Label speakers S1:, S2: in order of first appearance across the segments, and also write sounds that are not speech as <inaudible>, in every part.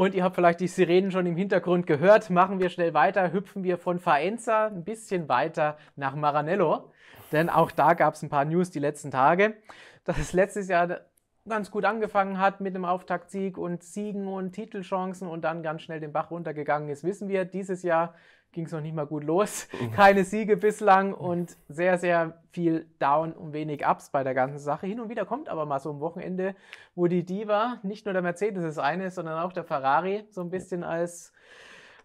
S1: Und ihr habt vielleicht die Sirenen schon im Hintergrund gehört. Machen wir schnell weiter, hüpfen wir von Faenza ein bisschen weiter nach Maranello. Denn auch da gab es ein paar News die letzten Tage. Das ist letztes Jahr ganz gut angefangen hat mit einem Auftaktsieg und Siegen und Titelchancen und dann ganz schnell den Bach runtergegangen ist, wissen wir. Dieses Jahr ging es noch nicht mal gut los. Mhm. <laughs> Keine Siege bislang und sehr, sehr viel Down und wenig Ups bei der ganzen Sache. Hin und wieder kommt aber mal so ein Wochenende, wo die Diva, nicht nur der Mercedes ist eine, sondern auch der Ferrari so ein bisschen als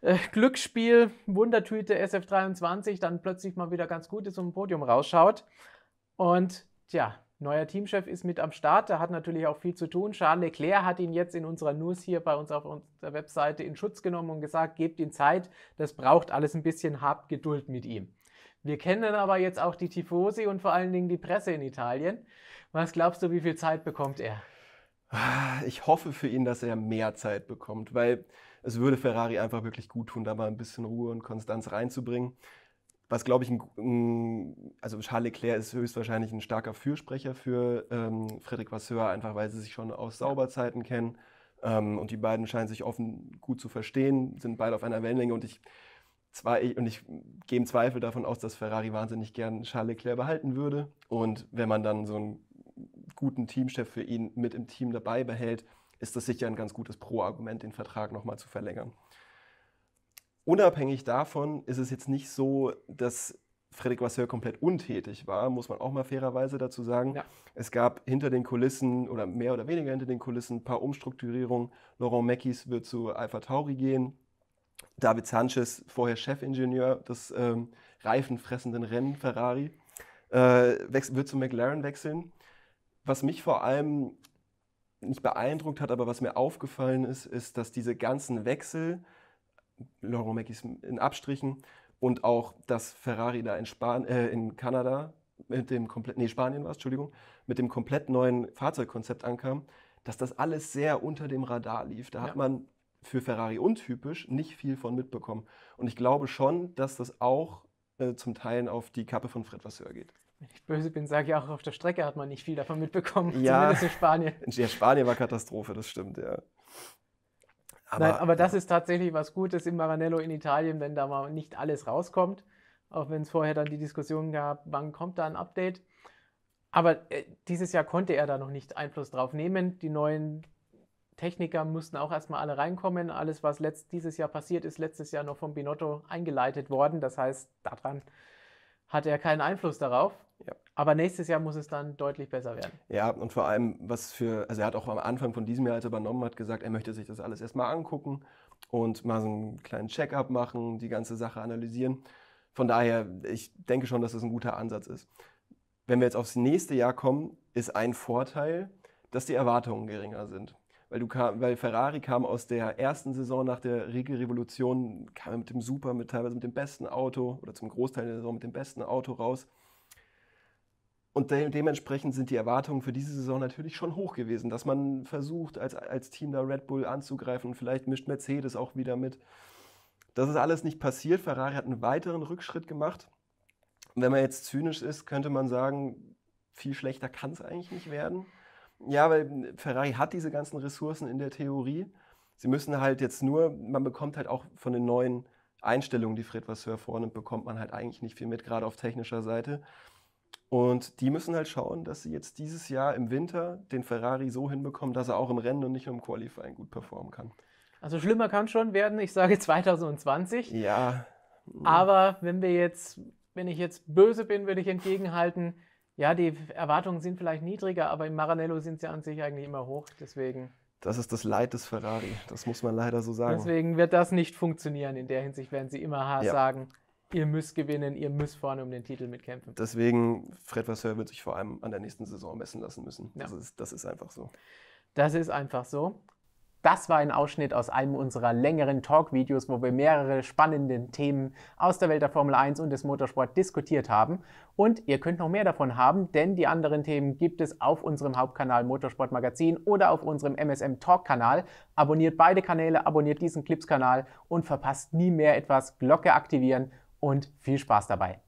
S1: äh, Glücksspiel, Wundertüte SF23 dann plötzlich mal wieder ganz gut ist und ein Podium rausschaut. Und tja, Neuer Teamchef ist mit am Start, der hat natürlich auch viel zu tun. Charles Leclerc hat ihn jetzt in unserer News hier bei uns auf unserer Webseite in Schutz genommen und gesagt, gebt ihm Zeit, das braucht alles ein bisschen, habt Geduld mit ihm. Wir kennen aber jetzt auch die Tifosi und vor allen Dingen die Presse in Italien. Was glaubst du, wie viel Zeit bekommt er?
S2: Ich hoffe für ihn, dass er mehr Zeit bekommt, weil es würde Ferrari einfach wirklich gut tun, da mal ein bisschen Ruhe und Konstanz reinzubringen was glaube ich, ein, also Charles Leclerc ist höchstwahrscheinlich ein starker Fürsprecher für ähm, Frederic Vasseur, einfach weil sie sich schon aus Sauberzeiten kennen. Ähm, und die beiden scheinen sich offen gut zu verstehen, sind beide auf einer Wellenlänge und ich, zwar, ich, und ich gehe im Zweifel davon aus, dass Ferrari wahnsinnig gern Charles Leclerc behalten würde. Und wenn man dann so einen guten Teamchef für ihn mit im Team dabei behält, ist das sicher ein ganz gutes Pro-Argument, den Vertrag nochmal zu verlängern unabhängig davon ist es jetzt nicht so, dass Fredrik Vasseur komplett untätig war, muss man auch mal fairerweise dazu sagen. Ja. Es gab hinter den Kulissen oder mehr oder weniger hinter den Kulissen ein paar Umstrukturierungen. Laurent Mekis wird zu Alpha Tauri gehen. David Sanchez, vorher Chefingenieur des ähm, reifenfressenden Rennen Ferrari, äh, wird zu McLaren wechseln. Was mich vor allem nicht beeindruckt hat, aber was mir aufgefallen ist, ist, dass diese ganzen Wechsel Laurent Mackies in Abstrichen und auch, dass Ferrari da in, Span äh, in Kanada mit dem komplett, nee, Spanien war es, Entschuldigung, mit dem komplett neuen Fahrzeugkonzept ankam, dass das alles sehr unter dem Radar lief. Da ja. hat man für Ferrari untypisch nicht viel von mitbekommen. Und ich glaube schon, dass das auch äh, zum Teil auf die Kappe von Fred Vasseur geht.
S1: Wenn ich böse bin, sage ich auch, auf der Strecke hat man nicht viel davon mitbekommen, ja. zumindest in Spanien.
S2: Ja, Spanien war Katastrophe, das stimmt, ja.
S1: Aber, Nein, aber das ist tatsächlich was Gutes im Maranello in Italien, wenn da mal nicht alles rauskommt. Auch wenn es vorher dann die Diskussion gab, wann kommt da ein Update. Aber äh, dieses Jahr konnte er da noch nicht Einfluss drauf nehmen. Die neuen Techniker mussten auch erstmal alle reinkommen. Alles, was letzt, dieses Jahr passiert ist, letztes Jahr noch von Binotto eingeleitet worden. Das heißt, daran hatte er keinen Einfluss darauf. Ja. Aber nächstes Jahr muss es dann deutlich besser werden.
S2: Ja, und vor allem, was für, also er hat auch am Anfang von diesem Jahr, als er übernommen hat, gesagt, er möchte sich das alles erstmal angucken und mal so einen kleinen Check-up machen, die ganze Sache analysieren. Von daher, ich denke schon, dass das ein guter Ansatz ist. Wenn wir jetzt aufs nächste Jahr kommen, ist ein Vorteil, dass die Erwartungen geringer sind. Weil, du kam, weil Ferrari kam aus der ersten Saison nach der Regelrevolution, kam er mit dem Super, mit teilweise mit dem besten Auto oder zum Großteil der Saison mit dem besten Auto raus. Und de dementsprechend sind die Erwartungen für diese Saison natürlich schon hoch gewesen, dass man versucht, als, als Team da Red Bull anzugreifen. Und vielleicht mischt Mercedes auch wieder mit. Das ist alles nicht passiert. Ferrari hat einen weiteren Rückschritt gemacht. wenn man jetzt zynisch ist, könnte man sagen, viel schlechter kann es eigentlich nicht werden. Ja, weil Ferrari hat diese ganzen Ressourcen in der Theorie. Sie müssen halt jetzt nur, man bekommt halt auch von den neuen Einstellungen, die Fred Vasseur vornimmt, bekommt man halt eigentlich nicht viel mit, gerade auf technischer Seite. Und die müssen halt schauen, dass sie jetzt dieses Jahr im Winter den Ferrari so hinbekommen, dass er auch im Rennen und nicht nur im Qualifying gut performen kann.
S1: Also schlimmer kann schon werden, ich sage 2020. <laughs> Ja. Hm. Aber wenn wir jetzt, wenn ich jetzt böse bin, würde ich entgegenhalten, ja, die Erwartungen sind vielleicht niedriger, aber im Maranello sind sie an sich eigentlich immer hoch, deswegen.
S2: Das ist das Leid des Ferrari, das muss man leider so sagen.
S1: Deswegen wird das nicht funktionieren. In der Hinsicht werden sie immer hart ja. sagen, ihr müsst gewinnen, ihr müsst vorne um den Titel mitkämpfen.
S2: Deswegen, Fred Vasseur wird sich vor allem an der nächsten Saison messen lassen müssen. Ja. Das, ist, das ist einfach so.
S1: Das ist einfach so. Das war ein Ausschnitt aus einem unserer längeren Talk-Videos, wo wir mehrere spannende Themen aus der Welt der Formel 1 und des Motorsport diskutiert haben. Und ihr könnt noch mehr davon haben, denn die anderen Themen gibt es auf unserem Hauptkanal Motorsport Magazin oder auf unserem MSM Talk-Kanal. Abonniert beide Kanäle, abonniert diesen Clips-Kanal und verpasst nie mehr etwas. Glocke aktivieren und viel Spaß dabei.